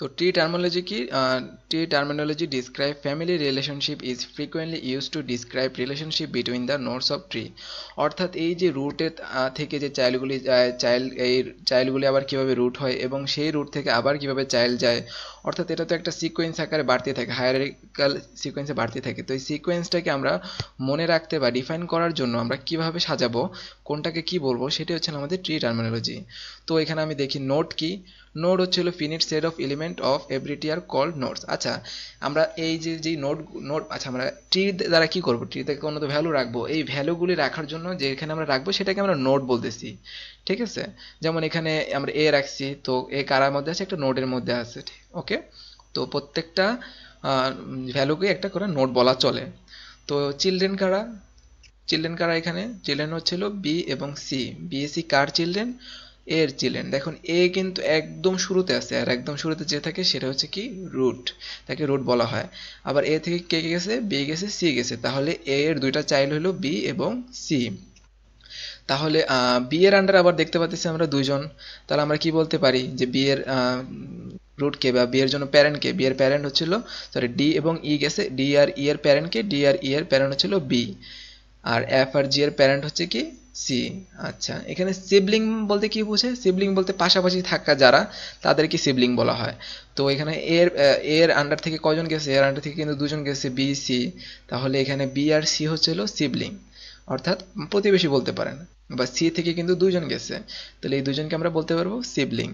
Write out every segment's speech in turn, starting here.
তো T terminology কি T terminology describe family relationship is frequently use to describe relationship between the nodes of tree অর্থাৎ এই যে রুটের থেকে যে চাইল্ডগুলি যায় চাইল্ড এই চাইল্ডগুলি আবার কিভাবে রুট হয় এবং সেই রুট থেকে আবার কিভাবে চাইল্ড যায় অর্থাৎ এটা তো একটা সিকোয়েন্স আকারে বাড়তে থাকে হায়ারিক্যাল সিকোয়েন্সে বাড়তে থাকে তো এই সিকোয়েন্সটাকে আমরা মনে রাখতে বা ডিফাইন করার জন্য আমরা কিভাবে সাজাবো কোনটাকে কি বলবো সেটি হচ্ছে আমাদের ট্রি টার্মিনোলজি তো এখানে আমি দেখি নোট কি নোড হচ্ছিল finite set of element of T are called nodes আচ্ছা আমরা এই যে যেই নোট নোট আচ্ছা আমরা টি দ্বারা কি টি ট্রিতে কোনো তো ভ্যালু রাখবো এই ভ্যালুগুলি রাখার জন্য যেখানে আমরা রাখবো সেটাকে আমরা নোট বলতেছি ঠিক আছে যেমন এখানে আমরা এ রাখছি তো এ কারার মধ্যে আছে একটা নোটের মধ্যে আছে ওকে তো প্রত্যেকটা ভ্যালুকে একটা করে নোট বলা চলে তো চিলড্রেন কারা চিলড্রেন কারা এখানে চিলড্রেন হচ্ছিল বি এবং সি সি কার চিলড্রেন এর চিলেন দেখুন এ কিন্তু একদম শুরুতে আছে আর একদম শুরুতে যে থাকে সেটা হচ্ছে কি রুট তাকে রুট বলা হয় আবার এ থেকে কে কে গেছে বি গেছে সি গেছে তাহলে এ এর দুইটা চাইল্ড হলো বি এবং সি তাহলে বি এর আন্ডারে আবার দেখতে পাচ্ছি আমরা দুইজন তাহলে আমরা কি বলতে পারি যে বি এর রুট কে বা বি এর জন্য প্যারেন্ট কে বি এর প্যারেন্ট হচ্ছিল সরি ডি এবং ই গেছে ডি আর ই এর প্যারেন্ট কে ডি আর ই এর প্যারেন্ট হচ্ছিল বি আর এফ আর জি এর প্যারেন্ট হচ্ছে কি সি আচ্ছা এখানে সিবলিং বলতে কি বোঝে সিবলিং বলতে পাশাপাশি থাকা যারা তাদেরকে সিবলিং বলা হয় তো এখানে এর এর আন্ডার থেকে কজন গেছে এর আন্ডার থেকে কিন্তু দুজন গেছে বি সি তাহলে এখানে বি আর সি হচ্ছিল সিবলিং অর্থাৎ প্রতিবেশী বলতে পারেন বা সি থেকে কিন্তু দুজন গেছে তাহলে এই দুজনকে আমরা বলতে পারবো সিবলিং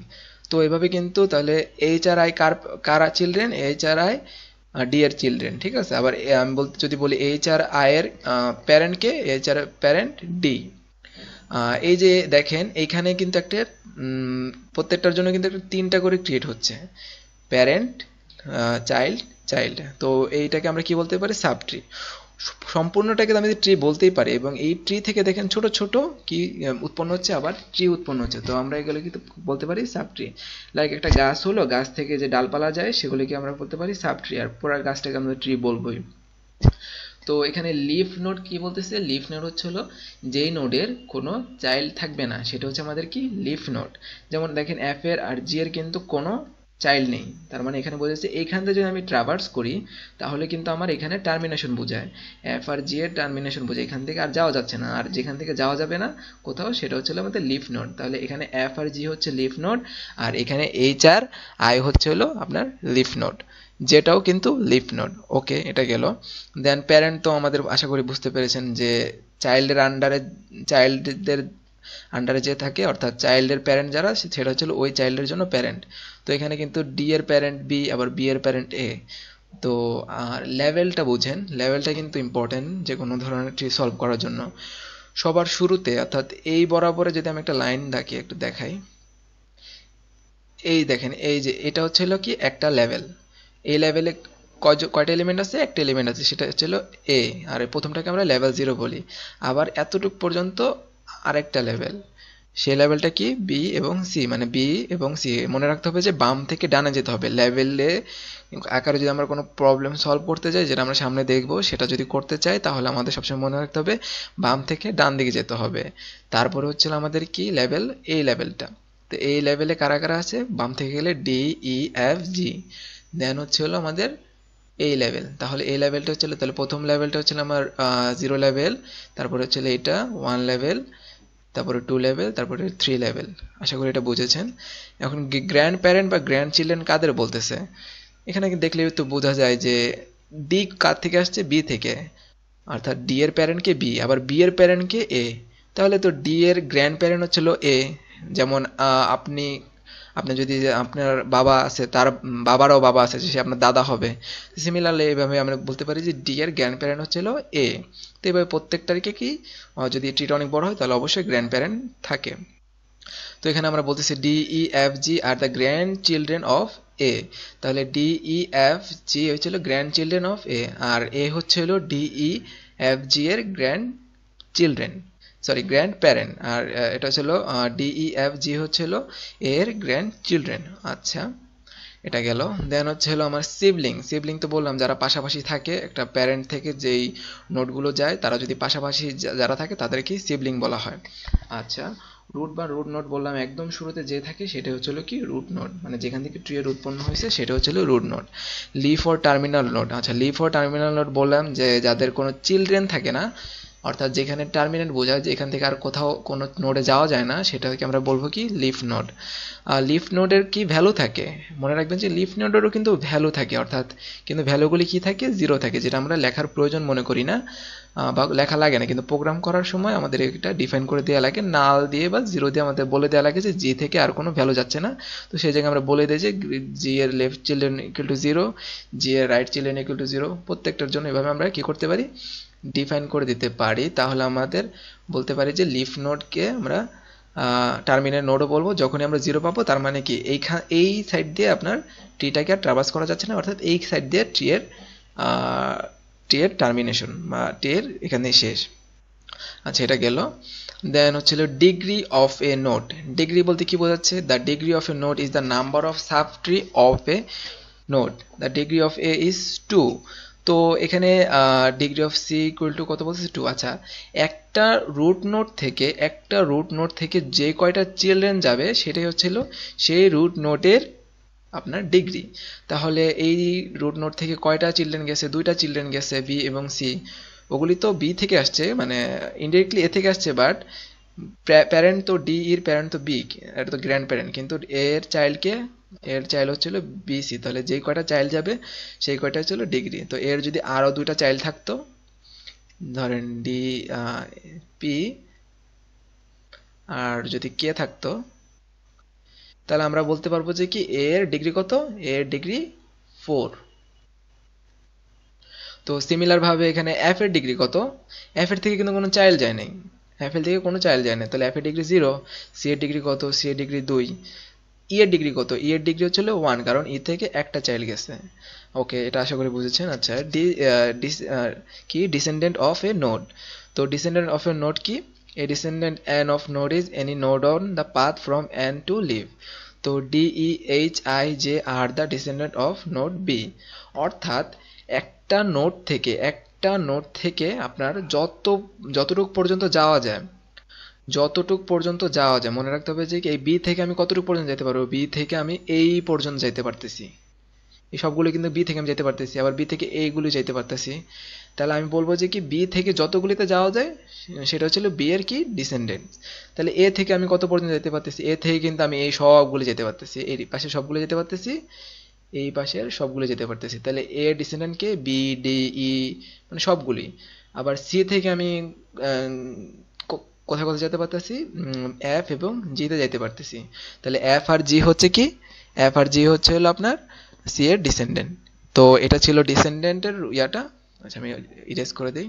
তো এইভাবে কিন্তু তাহলে এইচ আর আই কার কারা চিলড্রেন এইচ আর আই ডিয়ার চিলড্রেন ঠিক আছে আবার আমি বলতে যদি বলি এইচ আর আই এর প্যারেন্টকে এইচ আর প্যারেন্ট ডি এই যে দেখেন এইখানে কিন্তু একটা প্রত্যেকটার জন্য কিন্তু একটা তিনটা করে ক্রিয়েট হচ্ছে প্যারেন্ট চাইল্ড চাইল্ড তো এইটাকে আমরা কি বলতে পারি সাবট্রি সম্পূর্ণটাকে আমি ট্রি বলতেই পারি এবং এই ট্রি থেকে দেখেন ছোট ছোট কি উৎপন্ন হচ্ছে আবার ট্রি উৎপন্ন হচ্ছে তো আমরা এগুলো কিন্তু বলতে পারি সাবট্রি লাইক একটা গাছ হলো গাছ থেকে যে ডালপালা যায় সেগুলিকে আমরা বলতে পারি সাবট্রি আর পুরা গাছটাকে আমরা ট্রি বলবোই তো এখানে লিফ নোড কি বলতেছে লিফ নোড হচ্ছে হলো যেই নোডের কোনো চাইল্ড থাকবে না সেটা হচ্ছে আমাদের কি লিফ নোড যেমন দেখেন এফ এর আর জি এর কিন্তু কোনো চাইল্ড নেই তার মানে এখানে বোঝাচ্ছে এইখান থেকে যদি আমি ট্রাভার্স করি তাহলে কিন্তু আমার এখানে টার্মিনেশন বোঝায় এফ আর জি এর টার্মিনেশন বোঝায় এখান থেকে আর যাওয়া যাচ্ছে না আর যেখান থেকে যাওয়া যাবে না কোথাও সেটা হচ্ছে হলো আমাদের লিফ নোড তাহলে এখানে এফ আর জি হচ্ছে লিফ নোড আর এখানে এইচ আর আই হচ্ছে হলো আপনার লিফ নোড যেটাও কিন্তু লিফ নোড ওকে এটা গেল দেন প্যারেন্ট তো আমাদের আশা করি বুঝতে পেরেছেন যে চাইল্ডের আন্ডারে চাইল্ডদের আন্ডারে যে থাকে অর্থাৎ চাইল্ডের প্যারেন্ট যারা সেটা হচ্ছে ওই চাইল্ডের জন্য প্যারেন্ট তো এখানে কিন্তু ডি এর প্যারেন্ট বি আবার বি এর প্যারেন্ট এ তো আর লেভেলটা বোঝেন লেভেলটা কিন্তু ইম্পর্টেন্ট যে কোনো ধরনের ট্রি সলভ করার জন্য সবার শুরুতে অর্থাৎ এই বরাবরে যদি আমি একটা লাইন ডাকি একটু দেখাই এই দেখেন এই যে এটা হলো কি একটা লেভেল এই লেভেলে কয়টা এলিমেন্ট আছে একটা এলিমেন্ট আছে সেটা হচ্ছিল এ আর প্রথমটাকে আমরা লেভেল জিরো বলি আবার এতটুক পর্যন্ত আরেকটা লেভেল সেই লেভেলটা কি বি এবং সি মানে বি এবং সি মনে রাখতে হবে যে বাম থেকে ডানে যেতে হবে লেভেলে আকারে যদি আমরা কোনো প্রবলেম সলভ করতে চাই যেটা আমরা সামনে দেখব সেটা যদি করতে চাই তাহলে আমাদের সবসময় মনে রাখতে হবে বাম থেকে ডান দিকে যেতে হবে তারপরে হচ্ছে আমাদের কি লেভেল এই লেভেলটা তো এই লেভেলে কারা কারা আছে বাম থেকে গেলে ডি ই এফ জি দেন হচ্ছে হলো আমাদের এই লেভেল তাহলে এই লেভেলটা হচ্ছিল তাহলে প্রথম লেভেলটা হচ্ছিল আমার জিরো লেভেল তারপরে হচ্ছিল এটা ওয়ান লেভেল তারপরে টু লেভেল তারপরে থ্রি লেভেল আশা করি এটা বুঝেছেন এখন গ্র্যান্ড প্যারেন্ট বা গ্র্যান্ড চিলড্রেন কাদের বলতেছে এখানে দেখলে তো বোঝা যায় যে ডি কার থেকে আসছে বি থেকে অর্থাৎ ডি এর প্যারেন্টকে বি আবার বি এর প্যারেন্টকে এ তাহলে তো ডি এর গ্র্যান্ড প্যারেন্ট হচ্ছিল এ যেমন আপনি আপনি যদি আপনার বাবা আছে তার বাবারও বাবা আছে সে আপনার দাদা হবে সিমিলারলি এইভাবে আমরা বলতে পারি যে ডি এর গ্র্যান্ড প্যারেন্ট হচ্ছিল এ তো এইভাবে প্রত্যেকটারকে কি যদি ট্রিট অনেক বড় হয় তাহলে অবশ্যই গ্র্যান্ড প্যারেন্ট থাকে তো এখানে আমরা বলতেছি D E F G are the grandchildren of A তাহলে ডি ই এফ জি হচ্ছিল গ্র্যান্ড চিলড্রেন অফ এ আর এ হচ্ছে হলো ডি ই এফ জি এর grandchildren sorry grandparent আর এটা ছিল ডিই এফ জি হচ্ছিল এর গ্র্যান্ড চিলড্রেন আচ্ছা এটা গেল দেন হচ্ছে হলো আমার সিবলিং সিবলিং তো বললাম যারা পাশাপাশি থাকে একটা প্যারেন্ট থেকে যেই নোটগুলো যায় তারা যদি পাশাপাশি যারা থাকে তাদেরকে সিবলিং বলা হয় আচ্ছা রুট বা রুট নোট বললাম একদম শুরুতে যে থাকে সেটা হচ্ছিল কি রুট নোট মানে যেখান থেকে ট্রিয়ের উৎপন্ন হয়েছে সেটা হচ্ছিল root node leaf for terminal node আচ্ছা লিফ ফর টার্মিনাল নোট বললাম যে যাদের কোনো চিলড্রেন থাকে না অর্থাৎ যেখানে টার্মিনেট বোঝায় যে এখান থেকে আর কোথাও কোনো নোডে যাওয়া যায় না সেটাকে আমরা বলবো কি লিফ নোড আর লিফ নোডের কি ভ্যালু থাকে মনে রাখবেন যে লিফ নোডেরও কিন্তু ভ্যালু থাকে অর্থাৎ কিন্তু ভ্যালুগুলি কি থাকে জিরো থাকে যেটা আমরা লেখার প্রয়োজন মনে করি না বা লেখা লাগে না কিন্তু প্রোগ্রাম করার সময় আমাদের এটা ডিফাইন করে দেওয়া লাগে নাল দিয়ে বা জিরো দিয়ে আমাদের বলে দেওয়া লাগে যে জি থেকে আর কোনো ভ্যালু যাচ্ছে না তো সেই জায়গায় আমরা বলে দিই যে জি এর left children equal to zero G এর right children equal to zero প্রত্যেকটার জন্য এভাবে আমরা কি করতে পারি ডিফাইন করে দিতে পারি তাহলে আমাদের বলতে পারি যে লিফ নোডকে আমরা টার্মিনাল নোডও বলবো যখনই আমরা জিরো পাবো তার মানে কি এইখান এই সাইড দিয়ে আপনার ট্রিটাকে আর ট্রাভার্স করা যাচ্ছে না অর্থাৎ এই সাইড দিয়ে ট্রিয়ের ট্রিয়ের টার্মিনেশন বা ট্রিয়ের এখানে শেষ আচ্ছা এটা গেল দেন হচ্ছিল degree of a node degree বলতে কি বোঝাচ্ছে the degree of a node is the number of subtree of a node the degree of A is two তো এখানে degree of C equal to কত বলছে two আচ্ছা একটা root node থেকে একটা রুট নোট থেকে যে কয়টা চিলড্রেন যাবে সেটাই হচ্ছিল সেই রুট নোটের আপনার ডিগ্রি তাহলে এই রুট নোট থেকে কয়টা চিলড্রেন গেছে দুইটা চিলড্রেন গেছে বি এবং সি ওগুলি তো বি থেকে আসছে মানে ইনডিরেক্টলি এ থেকে আসছে বাট প্যারেন্ট তো ডি ইর প্যারেন্ট তো বি এটা তো গ্র্যান্ড প্যারেন্ট কিন্তু এর চাইল্ডকে এর চাইল হচ্ছিল বিসি তাহলে যেই কয়টা চাইল্ড যাবে সেই কয়টা হচ্ছিল ডিগ্রি তো এর যদি আরও দুইটা চাইল্ড থাকতো ধরেন ডি পি আর যদি কে থাকতো তাহলে আমরা বলতে পারবো যে কি এর ডিগ্রি কত এর ডিগ্রি ফোর তো সিমিলারভাবে এখানে এফ এর ডিগ্রি কত এফ এর থেকে কিন্তু কোনো চাইল্ড যায় নাই এফ এর থেকে কোনো চাইল্ড যায় নাই তাহলে এফ এর ডিগ্রি জিরো সি এর ডিগ্রি কত সি এর ডিগ্রি দুই ইয়ের ডিগ্রি কত ইয়ের ডিগ্রি হচ্ছিল ওয়ান কারণ ই e থেকে একটা চাইল্ড গেছে ওকে এটা আশা করি বুঝেছেন আচ্ছা ডি কি ডিসেন্ডেন্ট অফ এ নোড তো ডিসেন্ডেন্ট অফ এ নোড কি a descendant an of node is any node on the path from an to leaf তো D E H I J are the descendant of node B অর্থাৎ একটা node থেকে একটা node থেকে আপনার যত যতটুকু পর্যন্ত যাওয়া যায় যতটুক পর্যন্ত যাওয়া যায় মনে রাখতে হবে যে এই বি থেকে আমি কতটুকু পর্যন্ত যেতে পারবো বি থেকে আমি এই পর্যন্ত যেতে পারতেছি এই সবগুলো কিন্তু বি থেকে আমি যেতে পারতেছি আবার বি থেকে এইগুলি যেতে পারতেছি তাহলে আমি বলবো যে কি বি থেকে যতগুলিতে যাওয়া যায় সেটা হচ্ছিল বি এর কি ডিসেন্ডেন্ট তাহলে এ থেকে আমি কত পর্যন্ত যেতে পারতেছি এ থেকে কিন্তু আমি এই সবগুলো যেতে পারতেছি এই পাশে সবগুলো যেতে পারতেছি এই পাশের সবগুলো যেতে পারতেছি তাহলে এ ডিসেন্ডেন্টকে বি ডি ই মানে সবগুলি আবার সি থেকে আমি কোথায় কোথায় যেতে পারতেছি এফ এবং জিতে যাইতে পারতেছি তাহলে এফ আর জি হচ্ছে কি এফ আর জি হচ্ছে হলো আপনার সি এর ডিসেন্ডেন্ট তো এটা ছিল ডিসেন্ডেন্টের ইয়াটা আচ্ছা আমি ইরেজ করে দিই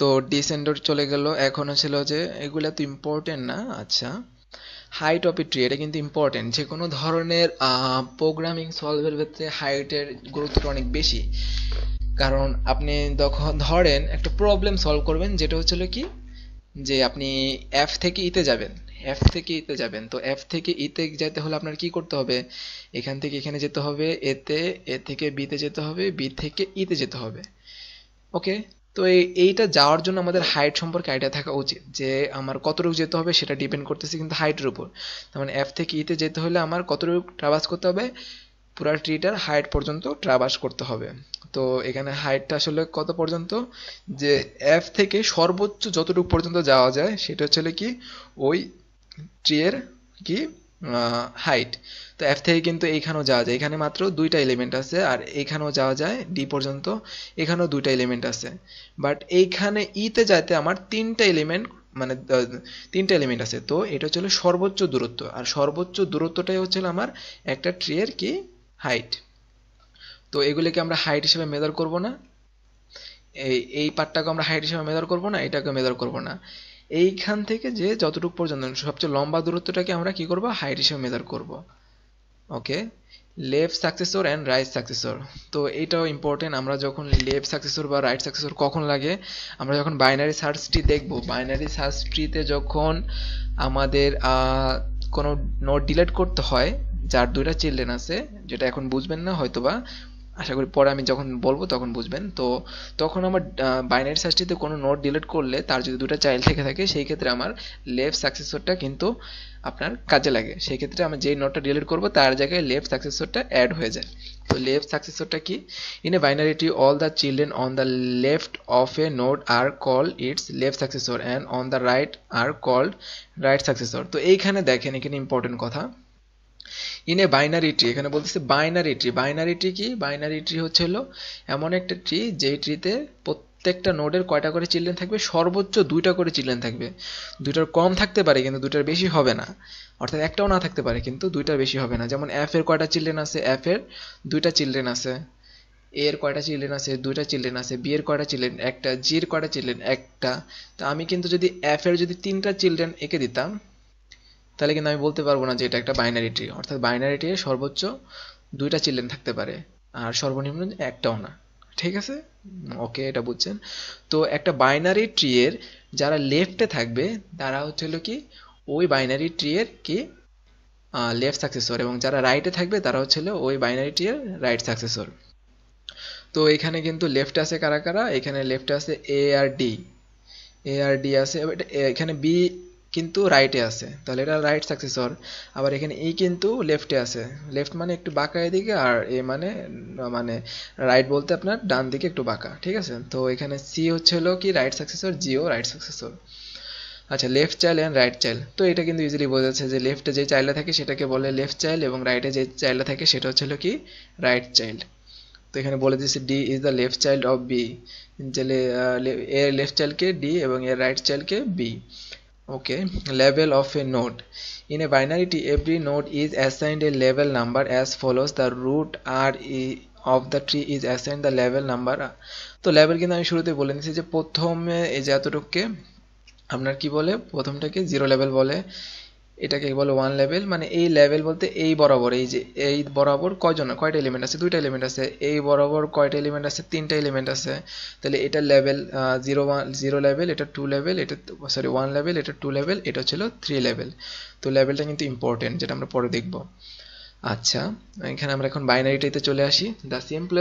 তো ডিসেন্ডর চলে গেল এখন ছিল যে এগুলা তো ইম্পর্টেন্ট না আচ্ছা হাইট অফ এ ট্রি এটা কিন্তু ইম্পর্টেন্ট যে কোনো ধরনের প্রোগ্রামিং সলভের ক্ষেত্রে হাইটের গুরুত্বটা অনেক বেশি কারণ আপনি ধরেন একটা প্রবলেম সলভ করবেন যেটা হচ্ছিল কি যে আপনি অ্যাপ থেকে ইতে e যাবেন অ্যাপ থেকে ইতে e যাবেন তো অ্যাপ থেকে ইতে e যেতে হলে আপনার কি করতে হবে এখান থেকে এখানে যেতে হবে এতে এ থেকে বিতে যেতে হবে বি থেকে ইতে যেতে হবে ওকে তো এইটা যাওয়ার জন্য আমাদের হাইট সম্পর্কে আইডিয়া থাকা উচিত যে আমার কতটুকু যেতে হবে সেটা ডিপেন্ড করতেছে কিন্তু হাইটের উপর তার মানে এফ থেকে ইতে যেতে হলে আমার কতটুকু ট্রাভাস করতে হবে পুরা ট্রিটার হাইট পর্যন্ত ট্রাভাস করতে হবে তো এখানে হাইটটা আসলে কত পর্যন্ত যে এফ থেকে সর্বোচ্চ যতটুকু পর্যন্ত যাওয়া যায় সেটা হচ্ছে কি ওই ট্রিয়ের কি হাইট তো এফ থেকে কিন্তু এইখানেও যাওয়া যায় এখানে মাত্র দুইটা এলিমেন্ট আছে আর এইখানেও যাওয়া যায় ডি পর্যন্ত এখানেও দুইটা এলিমেন্ট আছে বাট এইখানে ইতে e যাইতে আমার তিনটা এলিমেন্ট মানে তিনটা এলিমেন্ট আছে তো এটা হচ্ছে সর্বোচ্চ দূরত্ব আর সর্বোচ্চ দূরত্বটাই হচ্ছে আমার একটা ট্রিয়ের কি হাইট তো এগুলিকে আমরা হাইট হিসেবে মেজার করব না এই এই পার্টটাকে আমরা হাইট হিসেবে মেজার করব না এটাকে মেজার করব না এইখান থেকে যে যতটুকু পর্যন্ত সবচেয়ে লম্বা দূরত্বটাকে আমরা কি করব হাইট হিসেবে মেজার করব okay left successor and right successor তো এটাও ইম্পর্টেন্ট আমরা যখন লেফট সাকসেসর বা রাইট সাকসেসর কখন লাগে আমরা যখন বাইনারি সার্চ ট্রি দেখব বাইনারি সার্চ ট্রিতে যখন আমাদের কোনো নোট ডিলেট করতে হয় যার দুইটা চিলড্রেন আছে যেটা এখন বুঝবেন না হয়তোবা আশা করি পরে আমি যখন বলবো তখন বুঝবেন তো তখন আমার বাইনারি সার্চটিতে কোনো নোট ডিলিট করলে তার যদি দুটো চাইল্ড থেকে থাকে সেই ক্ষেত্রে আমার লেফট সাকসেসরটা কিন্তু আপনার কাজে লাগে সেই ক্ষেত্রে আমি যেই নোটটা ডিলিট করব তার জায়গায় লেফট সাকসেসরটা অ্যাড হয়ে যায় তো লেফট সাকসেসরটা কি in a binary tree all the children on the left of a node are call its left successor and on the right are called right successor তো এইখানে দেখেন এখানে ইম্পর্টেন্ট কথা ইন এ বাইনারি ট্রি এখানে বলতেছি binary tree binary tree কি binary tree হচ্ছে হলো এমন একটা ট্রি যেই ট্রিতে প্রত্যেকটা নোডের কয়টা করে চিলড্রেন থাকবে সর্বোচ্চ দুইটা করে চিলড্রেন থাকবে দুইটার কম থাকতে পারে কিন্তু দুইটার বেশি হবে না অর্থাৎ একটাও না থাকতে পারে কিন্তু দুইটার বেশি হবে না যেমন অ্যাফ এর কয়টা চিলড্রেন আছে অ্যাফ এর দুইটা চিলড্রেন আছে এ এর কয়টা চিলড্রেন আছে দুইটা চিলড্রেন আছে বি এর কয়টা চিলড্রেন একটা জি এর কয়টা চিলড্রেন একটা তো আমি কিন্তু যদি এফ এর যদি তিনটা চিলড্রেন এঁকে দিতাম তাহলে কিন্তু আমি বলতে পারবো না যে এটা একটা বাইনারি ট্রি অর্থাৎ বাইনারি ট্রিয়ে সর্বোচ্চ দুইটা চিলড্রেন থাকতে পারে আর সর্বনিম্ন একটাও না ঠিক আছে ওকে এটা বুঝছেন তো একটা বাইনারি ট্রিয়ের যারা লেফটে থাকবে তারা হচ্ছে হলো কি ওই বাইনারি ট্রিয়ের কি লেফট সাকসেসর এবং যারা রাইটে থাকবে তারা হচ্ছে ওই বাইনারি ট্রিয়ের রাইট সাকসেসর তো এখানে কিন্তু লেফট আছে কারা কারা এখানে লেফটে আছে এ আর ডি এ আর ডি আছে এখানে বি কিন্তু রাইটে আছে তাহলে এটা রাইট সাকসেসর আবার এখানে ই e কিন্তু লেফটে আছে লেফট মানে একটু বাঁকা এদিকে আর এ মানে মানে রাইট বলতে আপনার ডান দিকে একটু বাঁকা ঠিক আছে তো এখানে সি হচ্ছে হলো কি রাইট সাকসেসর জিও রাইট সাকসেসর আচ্ছা left child and right child তো এটা কিন্তু ইজিলি বোঝা যাচ্ছে যে লেফটে যে চাইল্ডে থাকে সেটাকে বলে লেফট চাইল্ড এবং রাইটে যে চাইল্ডে থাকে সেটা হচ্ছে হলো কি রাইট চাইল্ড তো এখানে বলে দিচ্ছে D is the left child of B যে এর লেফট চাইল্ডকে ডি এবং এর রাইট চাইল্ডকে B okay level of a node in a binary tree every node is assigned a level number as follows the root r e of the tree is assigned the level number so level কিন্তু আমি শুরুতে বলে নিয়েছি যে প্রথমে এই যে এতটুককে আপনার কি বলে প্রথমটাকে জিরো লেভেল বলে এটাকে বলে ওয়ান লেভেল মানে এই লেভেল বলতে এই বরাবর এই যে এই বরাবর কয়জন কয়টা এলিমেন্ট আছে দুইটা এলিমেন্ট আছে এই বরাবর কয়টা এলিমেন্ট আছে তিনটা এলিমেন্ট আছে তাহলে এটা level zero one zero level এটা টু লেভেল এটা সরি ওয়ান লেভেল এটা টু লেভেল এটা ছিল থ্রি লেভেল তো লেভেলটা কিন্তু ইম্পর্টেন্ট যেটা আমরা পরে দেখব আচ্ছা এখানে আমরা এখন বাইনারিটাইতে চলে আসি দ্য সিম্পল